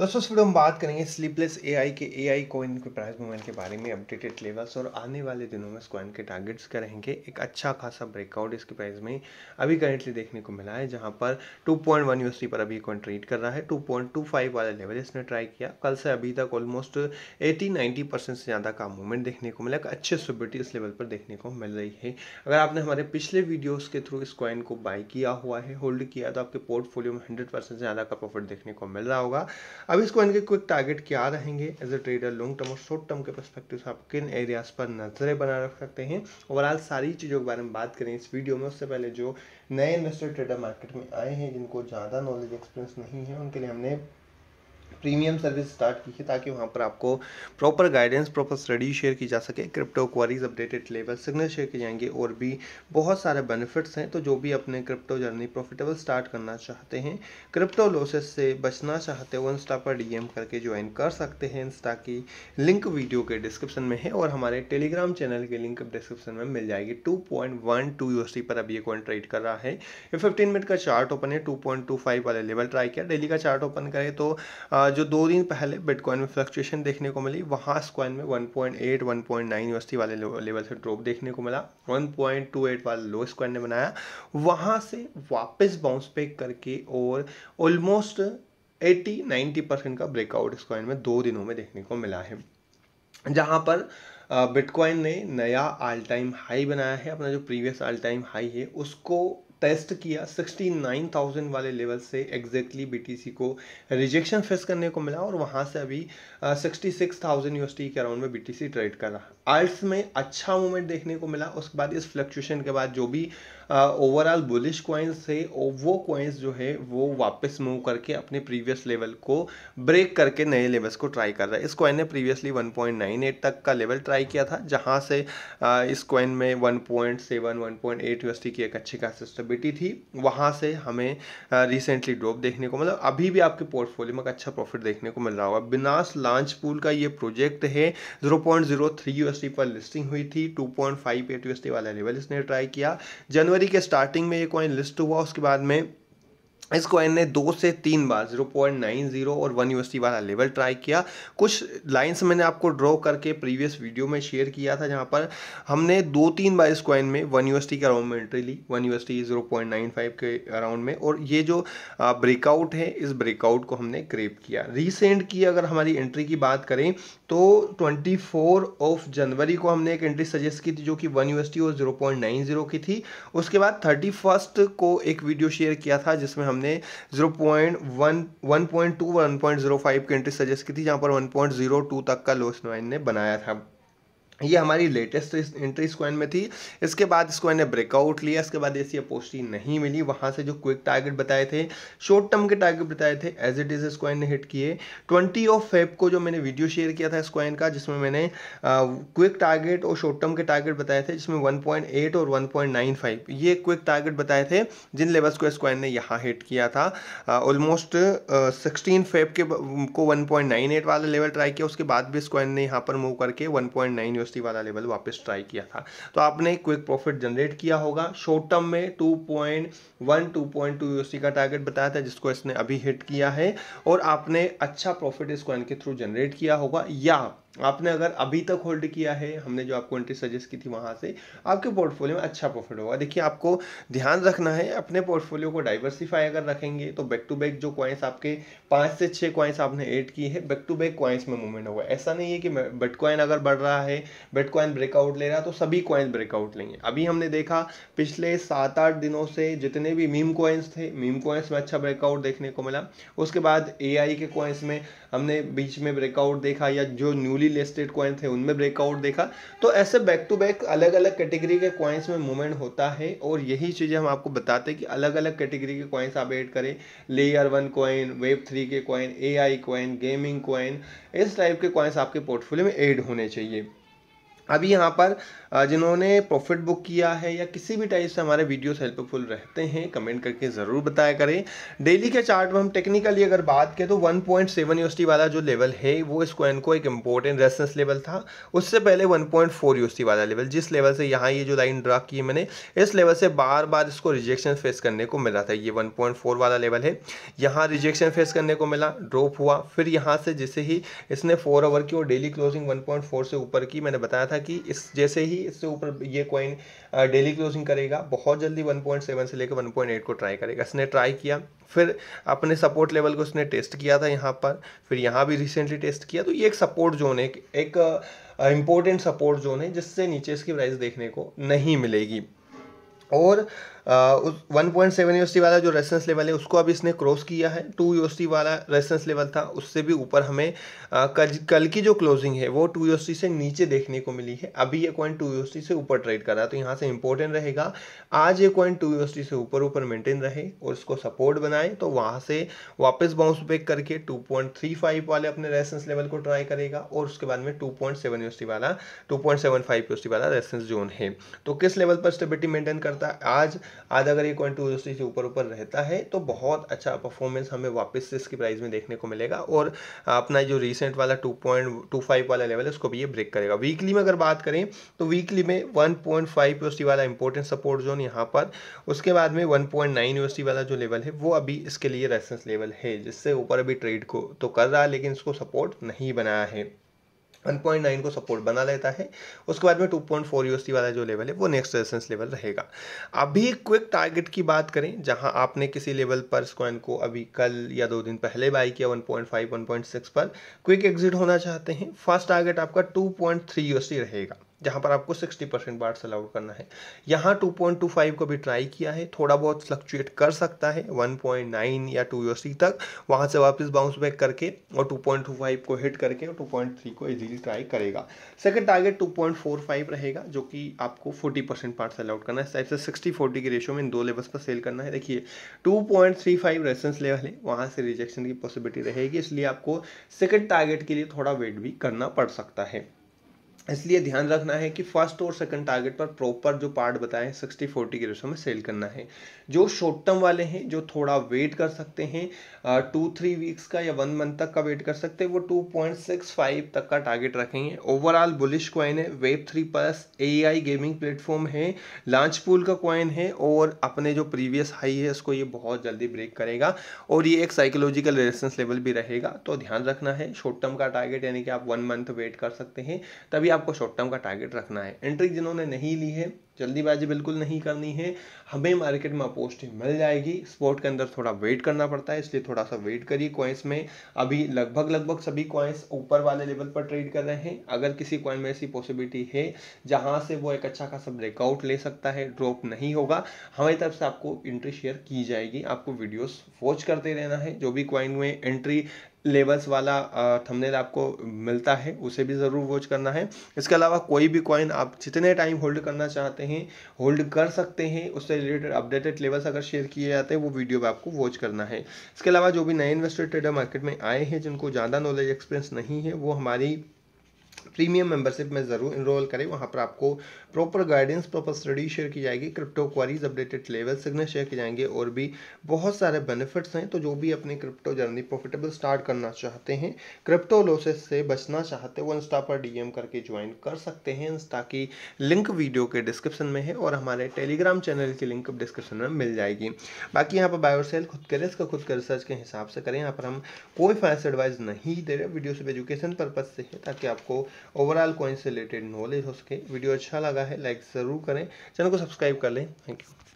दोस्तों फिर हम बात करेंगे स्लीपलेस एआई के एआई कोइन के प्राइस मूवमेंट के बारे में अपडेटेड लेवल्स और आने वाले दिनों में इस कोइन के टारगेट्स रहेंगे एक अच्छा खासा ब्रेकआउट इसके प्राइस में अभी करेंटली देखने को मिला है जहां पर 2.1 पॉइंट पर अभी कोइन ट्रेड कर रहा है 2.25 वाला लेवल इसने ट्राई किया कल से अभी तक ऑलमोस्ट एटी नाइन्टी से ज़्यादा का मूवमेंट देखने को मिला एक अच्छे सुबिटी इस लेवल पर देखने को मिल रही है अगर आपने हमारे पिछले वीडियोज़ के थ्रू इस कॉइन को बाई किया हुआ है होल्ड किया तो आपके पोर्टफोलियो में हंड्रेड से ज़्यादा का प्रॉफिट देखने को मिल रहा होगा अब इसको इनके क्विक टारगेट क्या रहेंगे as a trader long term और शॉर्ट टर्म के परस्पेक्टिव आप किन एरियाज पर नजरें बना रख सकते हैं ओवरऑल सारी चीज़ों के बारे में बात करें इस वीडियो में उससे पहले जो नए इन्वेस्टर ट्रेडर मार्केट में आए हैं जिनको ज़्यादा नॉलेज एक्सपीरियंस नहीं है उनके लिए हमने प्रीमियम सर्विस स्टार्ट की है ताकि वहाँ पर आपको proper guidance proper study share की जा सके crypto queries updated level signal share किए जाएंगे और भी बहुत सारे बेनिफिट्स हैं तो जो भी अपने क्रिप्टो जर्नी प्रॉफिटेबल स्टार्ट करना चाहते हैं क्रिप्टो लॉसेस से बचना चाहते हो इंस्टा पर डी करके ज्वाइन कर सकते हैं इंस्टा की लिंक वीडियो के डिस्क्रिप्शन में है और हमारे टेलीग्राम चैनल की लिंक डिस्क्रिप्शन में मिल जाएगी टू पॉइंट वन टू पर अभी ये कॉइन ट्रेड कर रहा है ये फिफ्टीन मिनट का चार्ट ओपन है two point two five level try किया डेली का चार्ट ओपन करें तो जो दो दिन पहले बिटकॉइन में फ्लक्चुएशन देखने को मिली वहाँ स्क्वाइन में 1.8 1.9 यूएसटी वाले लेवल से ड्रॉप देखने को मिला 1.28 वाला लो स्क्वाइन ने बनाया वहाँ से वापस बाउंस पेक करके और ऑलमोस्ट 80 90 परसेंट का ब्रेकआउट स्क्वाइन में दो दिनों में देखने को मिला है जहाँ पर बिटकॉइन ने नया ऑल टाइम हाई बनाया है अपना जो प्रीवियस ऑल टाइम हाई है उसको टेस्ट किया 69,000 वाले लेवल से एग्जैक्टली बी को रिजेक्शन फेस करने को मिला और वहाँ से अभी सिक्सटी सिक्स थाउजेंड के अराउंड में बी ट्रेड कर रहा आर्ट्स में अच्छा मूवमेंट देखने को मिला उसके बाद इस फ्लक्चुएशन के बाद जो भी ओवरऑल बुलिश क्वाइंस थे और वो क्वाइंस जो है वो वापस मूव करके अपने प्रीवियस लेवल को ब्रेक करके नए लेवल्स को ट्राई कर रहा है इस क्वाइन ने प्रीवियसली 1.98 तक का लेवल ट्राई किया था जहाँ से इस क्वाइन में 1.7 1.8 यूएसडी की एक अच्छी खासी स्टेबिलिटी थी वहाँ से हमें रिसेंटली ड्रॉप देखने को मतलब अभी भी आपके पोर्टफोलियो में एक अच्छा प्रॉफिट देखने को मिल रहा होगा बिनास लॉन्च पूल का ये प्रोजेक्ट है 0.03 पॉइंट पर लिस्टिंग हुई थी 2.58 पॉइंट वाला लेवल इसने ट्राई किया जनवरी जनवरी के स्टार्टिंग में ये कॉइन लिस्ट हुआ उसके बाद में इस कॉइन ने दो से तीन बार जीरो पॉइंट नाइन जीरो और वन यूएसडी वाला लेवल ट्राई किया कुछ लाइंस मैंने आपको ड्रॉ करके प्रीवियस वीडियो में शेयर किया था जहां पर हमने दो तीन बार इस कॉइन में वन यूएसडी के अराउंड में एंट्री ली one zero point nine five के अराउंड में और ये जो ब्रेकआउट है इस ब्रेकआउट को हमने क्रेप किया रिसेंट की अगर हमारी एंट्री की बात करें तो ट्वेंटी ऑफ जनवरी को हमने एक एंट्री सजेस्ट की थी जो कि वन और ज़ीरो की थी उसके बाद थर्टी को एक वीडियो शेयर किया था जिसमें हम हमने zero point one one point two one point zero five की एंट्री सजेस्ट की थी जहाँ पर वन पॉइंट जीरो टू तक का लो नाइन ने बनाया था ये हमारी लेटेस्ट एंट्री स्क्वाइन में थी इसके बाद स्क्वाइन ने ब्रेकआउट लिया इसके बाद ऐसी पोस्टिंग नहीं मिली वहाँ से जो क्विक टारगेट बताए थे शॉर्ट टर्म के टारगेट बताए थे एज इट इज़ स्क्वाइन ने हिट किए ट्वेंटी ऑफ फेब को जो मैंने वीडियो शेयर किया था स्क्वाइन का जिसमें मैंने क्विक टारगेट और शॉर्ट टर्म के टारगेट बताए थे जिसमें वन और वन ये क्विक टारगेट बताए थे जिन लेवल्स को स्क्वाइन ने यहाँ हिट किया था ऑलमोस्ट सिक्सटीन फेब के को वन वाला लेवल ट्राई किया उसके बाद भी स्क्वाइन ने यहाँ पर मूव करके वन पॉइंट यूनिवर्सिटी वाला लेवल वापस ट्राई किया था तो आपने क्विक प्रॉफिट जनरेट किया होगा शॉर्ट टर्म में two point one two point two USD का टारगेट बताया था जिसको इसने अभी हिट किया है और आपने अच्छा प्रॉफिट इस कॉइन के थ्रू जनरेट किया होगा या आपने अगर अभी तक होल्ड किया है हमने जो आपको एंट्री सजेस्ट की थी वहाँ से आपके पोर्टफोलियो में अच्छा प्रॉफिट होगा देखिए आपको ध्यान रखना है अपने पोर्टफोलियो को डाइवर्सिफाई अगर रखेंगे तो बैक टू बैक जो क्वाइंस आपके पाँच से छः क्वाइंस आपने ऐड की है बैक टू बैक क्वाइंस में मूवमेंट होगा ऐसा नहीं है कि बेटकॉइन अगर बढ़ रहा है बेटकॉइन ब्रेकआउट ले रहा है तो सभी क्वाइंस ब्रेकआउट लेंगे अभी हमने देखा पिछले सात आठ दिनों से जितने भी मीम कॉइन्स थे मीम कॉइन्स में अच्छा ब्रेकआउट देखने को मिला उसके बाद ए के कॉइन्स में हमने बीच में ब्रेकआउट देखा या जो न्यू न्यूली लिस्टेड क्वाइन थे उनमें ब्रेकआउट देखा तो ऐसे बैक टू बैक अलग अलग कैटेगरी के क्वाइंस में मूवमेंट होता है और यही चीज़ें हम आपको बताते हैं कि अलग अलग कैटेगरी के क्वाइंस आप एड करें layer one coin web three के coin A I coin gaming coin इस टाइप के क्वाइंस आपके पोर्टफोलियो में एड होने चाहिए अभी यहाँ पर जिन्होंने प्रॉफिट बुक किया है या किसी भी टाइप से हमारे वीडियोस हेल्पफुल रहते हैं कमेंट करके ज़रूर बताया करें डेली के चार्ट में हम टेक्निकली अगर बात करें तो 1.7 पॉइंट वाला जो लेवल है वो इस कॉइन को एक इम्पोर्टेंट रेसेंस लेवल था उससे पहले 1.4 पॉइंट वाला लेवल जिस लेवल से यहाँ ये यह जो लाइन ड्रा की मैंने इस लेवल से बार बार इसको रिजेक्शन फेस करने को मिला था ये वन वाला लेवल है यहाँ रिजेक्शन फेस करने को मिला ड्रॉप हुआ फिर यहाँ से जैसे ही इसने फोर आवर की और डेली क्लोजिंग वन से ऊपर की मैंने बताया था था कि इस जैसे ही इससे ऊपर ये कॉइन डेली क्लोजिंग करेगा बहुत जल्दी 1.7 से लेकर 1.8 को ट्राई करेगा इसने ट्राई किया फिर अपने सपोर्ट लेवल को इसने टेस्ट किया था यहाँ पर फिर यहाँ भी रिसेंटली टेस्ट किया तो ये एक सपोर्ट जोन है एक, इम्पोर्टेंट सपोर्ट जोन है जिससे नीचे इसकी प्राइस देखने को नहीं मिलेगी और उस वन पॉइंट सेवन यूएसटी वाला जो रेसेंस लेवल है उसको अब इसने क्रॉस किया है टू यूएसटी वाला रेसेंस लेवल था उससे भी ऊपर हमें कल की जो क्लोजिंग है वो टू यूएसटी से नीचे देखने को मिली है अभी ये कॉइन टू टी से ऊपर ट्रेड कर रहा है तो यहाँ से इंपॉर्टेंट रहेगा आज ये कॉइन टू टी से ऊपर ऊपर मेंटेन रहे और इसको सपोर्ट बनाए तो वहाँ से वापस बाउंस बैक करके फाइव वाले अपने रेसेंस लेवल को ट्राई करेगा और उसके बाद में 2.7 टी वाला 2.75 यूएसटी वाला रेसेंस जोन है तो किस लेवल पर स्टेबिलिटी मेंटेन करता है आज आधा अगर ये कॉइन टू जीरो से ऊपर ऊपर रहता है तो बहुत अच्छा परफॉर्मेंस हमें वापस से इसकी प्राइस में देखने को मिलेगा और अपना जो रिसेंट वाला टू पॉइंट टू फाइव वाला लेवल है उसको भी ये ब्रेक करेगा वीकली में अगर बात करें तो वीकली में वन पॉइंट फाइव यूएसडी वाला इंपॉर्टेंट सपोर्ट जोन यहाँ पर उसके बाद में वन पॉइंट नाइन यूएसटी वाला जो लेवल है वो अभी इसके लिए रेसेंस लेवल है जिससे ऊपर अभी ट्रेड को तो कर रहा है लेकिन इसको सपोर्ट नहीं बनाया है 1.9 को सपोर्ट बना लेता है उसके बाद में 2.4 पॉइंट वाला जो लेवल है वो नेक्स्ट रेजिस्टेंस लेवल रहेगा अभी क्विक टारगेट की बात करें जहां आपने किसी लेवल पर स्क्वाइन को अभी कल या दो दिन पहले बाई किया 1.5 1.6 पर क्विक एग्जिट होना चाहते हैं फर्स्ट टारगेट आपका 2.3 पॉइंट रहेगा जहाँ पर आपको 60 परसेंट बार्स अलाउड करना है यहाँ 2.25 को भी ट्राई किया है थोड़ा बहुत फ्लक्चुएट कर सकता है 1.9 या 2 सी तक वहाँ से वापस बाउंस बैक करके और 2.25 को हिट करके और 2.3 को इजीली ट्राई करेगा सेकंड टारगेट 2.45 रहेगा जो कि आपको 40 परसेंट पार्ट्स अलाउड करना है टाइप से सिक्सटी फोर्टी के रेशो में इन दो लेवल्स पर सेल करना है देखिए two point three five resistance level है वहाँ से रिजेक्शन की पॉसिबिलिटी रहेगी इसलिए आपको सेकेंड टारगेट के लिए थोड़ा वेट भी करना पड़ सकता है इसलिए ध्यान रखना है कि फर्स्ट और सेकंड टारगेट पर प्रॉपर जो पार्ट बताएं 60 40 के रेशो में सेल करना है जो शॉर्ट टर्म वाले हैं जो थोड़ा वेट कर सकते हैं टू थ्री वीक्स का या वन मंथ तक का वेट कर सकते हैं वो 2.65 तक का टारगेट रखेंगे ओवरऑल बुलिश क्वाइन है web three plus a gaming platform है लॉन्च पूल का क्वाइन है और अपने जो प्रीवियस हाई है उसको ये बहुत जल्दी ब्रेक करेगा और ये एक साइकोलॉजिकल रेजिस्टेंस लेवल भी रहेगा तो ध्यान रखना है शॉर्ट टर्म का टारगेट यानी कि आप वन मंथ वेट कर सकते हैं तभी आपको शॉर्ट टर्म का टारगेट रखना है एंट्री जिन्होंने नहीं ली है जल्दीबाजी बिल्कुल नहीं करनी है हमें मार्केट में अपोस्टिंग मिल जाएगी स्पोर्ट के अंदर थोड़ा वेट करना पड़ता है इसलिए थोड़ा सा वेट करिए कॉइन्स में अभी लगभग लगभग सभी कॉइन्स ऊपर वाले लेवल पर ट्रेड कर रहे हैं अगर किसी कॉइन में ऐसी पॉसिबिलिटी है जहाँ से वो एक अच्छा खासा ब्रेकआउट ले सकता है ड्रॉप नहीं होगा हमारी तरफ से आपको एंट्री शेयर की जाएगी आपको वीडियोज़ वॉच करते रहना है जो भी कॉइन में एंट्री लेवल्स वाला थंबनेल आपको मिलता है उसे भी ज़रूर वॉच करना है इसके अलावा कोई भी कॉइन आप जितने टाइम होल्ड करना चाहते हैं होल्ड कर सकते हैं उससे रिलेटेड अपडेटेड लेवल्स अगर शेयर किए जाते हैं वो वीडियो भी आपको वॉच करना है इसके अलावा जो भी नए इन्वेस्टर ट्रेडर मार्केट में आए हैं जिनको ज़्यादा नॉलेज एक्सपीरियंस नहीं है वो हमारी प्रीमियम मेंबरशिप में ज़रूर इनरोल करें वहाँ पर आपको proper guidance proper study share की जाएगी crypto queries updated level signal share किए जाएंगे और भी बहुत सारे बेनिफिट्स हैं तो जो भी अपने क्रिप्टो जर्नी प्रॉफिटेबल स्टार्ट करना चाहते हैं क्रिप्टो लॉसेस से बचना चाहते हो इंस्टा पर डी करके ज्वाइन कर सकते हैं इंस्टा की लिंक वीडियो के डिस्क्रिप्शन में है और हमारे टेलीग्राम चैनल की लिंक डिस्क्रिप्शन में मिल जाएगी बाकी यहाँ पर बायो सेल खुद के रिस्क खुद के रिसर्च के हिसाब से करें यहाँ पर हम कोई फाइनेंस एडवाइस नहीं दे रहे वीडियो सिर्फ एजुकेशन पर्पज से है ताकि आपको ओवरऑल कॉइन से रिलेटेड नॉलेज हो सके वीडियो अच्छा लगा है लाइक ज़रूर करें चैनल को सब्सक्राइब कर लें थैंक यू